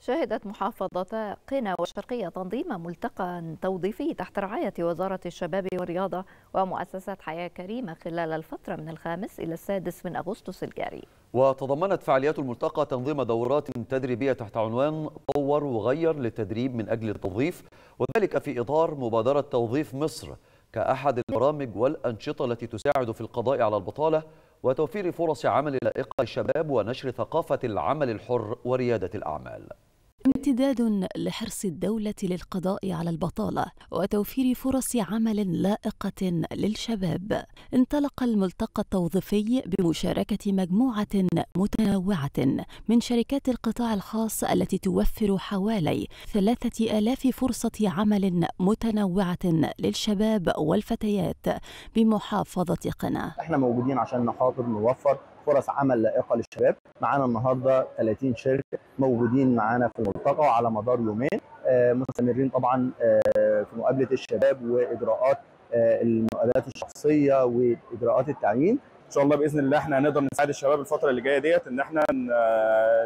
شهدت محافظة قنا والشرقية تنظيم ملتقى توظيفي تحت رعاية وزارة الشباب والرياضة ومؤسسة حياة كريمة خلال الفترة من الخامس إلى السادس من أغسطس الجاري وتضمنت فعاليات الملتقى تنظيم دورات تدريبية تحت عنوان طور وغير للتدريب من أجل التوظيف وذلك في إطار مبادرة توظيف مصر كأحد البرامج والأنشطة التي تساعد في القضاء على البطالة وتوفير فرص عمل لائقة للشباب ونشر ثقافة العمل الحر وريادة الأعمال امتداد لحرص الدولة للقضاء على البطالة وتوفير فرص عمل لائقة للشباب. انطلق الملتقى التوظيفي بمشاركة مجموعة متنوعة من شركات القطاع الخاص التي توفر حوالي ثلاثة آلاف فرصة عمل متنوعة للشباب والفتيات بمحافظة قنا. احنا موجودين عشان نحافظ نوفر فرص عمل لائقه للشباب معانا النهارده 30 شركه موجودين معانا في الملتقى وعلى مدار يومين آه، مستمرين طبعا آه، في مقابله الشباب واجراءات آه، المقابلات الشخصيه واجراءات التعيين ان شاء الله باذن الله احنا هنقدر نساعد الشباب الفتره اللي جايه ديت ان احنا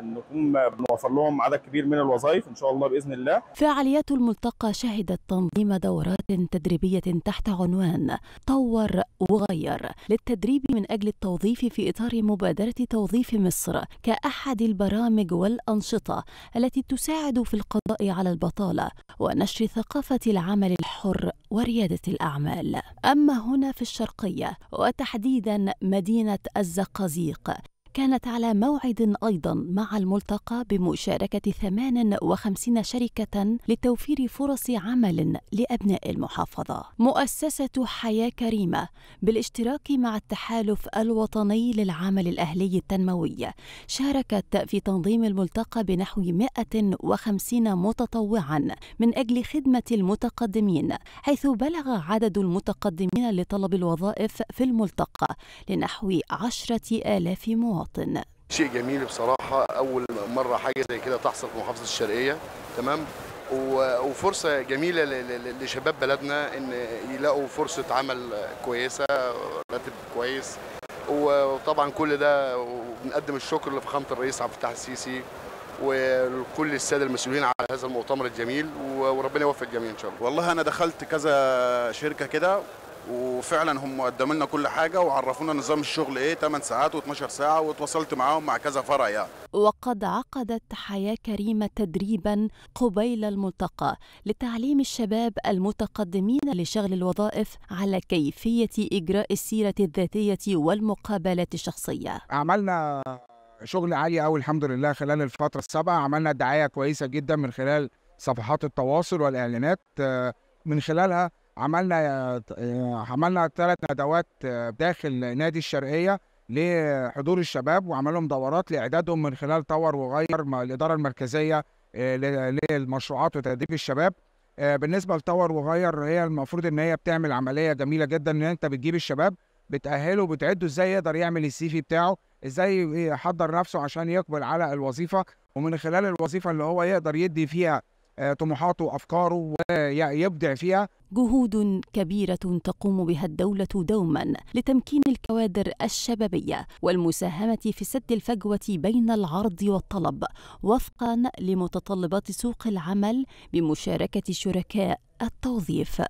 نقوم بنوفر لهم عدد كبير من الوظائف ان شاء الله باذن الله. فعاليات الملتقى شهدت تنظيم دورات تدريبيه تحت عنوان طور وغير للتدريب من اجل التوظيف في اطار مبادره توظيف مصر كاحد البرامج والانشطه التي تساعد في القضاء على البطاله ونشر ثقافه العمل الحر ورياده الاعمال. اما هنا في الشرقيه وتحديدا مدينة الزقازيق كانت على موعد أيضا مع الملتقى بمشاركة 58 شركة لتوفير فرص عمل لأبناء المحافظة. مؤسسة حياة كريمة بالاشتراك مع التحالف الوطني للعمل الأهلي التنموي شاركت في تنظيم الملتقى بنحو 150 متطوعا من أجل خدمة المتقدمين حيث بلغ عدد المتقدمين لطلب الوظائف في الملتقى لنحو 10 آلاف مواطن المواطن شيء جميل بصراحة أول مرة حاجة زي كده تحصل في محافظة الشرقية تمام وفرصة جميلة لشباب بلدنا إن يلاقوا فرصة عمل كويسة راتب كويس وطبعا كل ده وبنقدم الشكر لفخامة الرئيس عبد الفتاح السيسي وكل الساده المسؤولين على هذا المؤتمر الجميل وربنا يوفق الجميع ان شاء الله. والله انا دخلت كذا شركه كده وفعلا هم قدموا لنا كل حاجه وعرفونا نظام الشغل ايه 8 ساعات و12 ساعه وتواصلت معاهم مع كذا فرع يعني. وقد عقدت حياه كريمه تدريبا قبيل الملتقى لتعليم الشباب المتقدمين لشغل الوظائف على كيفيه اجراء السيره الذاتيه والمقابلات الشخصيه. عملنا شغل عالي قوي الحمد لله خلال الفتره السابقه عملنا دعايه كويسه جدا من خلال صفحات التواصل والاعلانات آه، من خلالها عملنا عملنا ثلاث ندوات داخل نادي الشرقيه لحضور الشباب وعمل لهم دورات لاعدادهم من خلال طور وغير الاداره المركزيه آه، للمشروعات وتدريب الشباب آه، بالنسبه لطور وغير هي المفروض ان هي بتعمل عمليه جميله جدا ان انت بتجيب الشباب بتاهله وبتعده ازاي يقدر يعمل السي في بتاعه ازاي يحضر نفسه عشان يقبل على الوظيفه ومن خلال الوظيفه اللي هو يقدر يدي فيها آه، طموحاته وافكاره ويبدع فيها جهود كبيره تقوم بها الدوله دوما لتمكين الكوادر الشبابيه والمساهمه في سد الفجوه بين العرض والطلب وفقا لمتطلبات سوق العمل بمشاركه شركاء التوظيف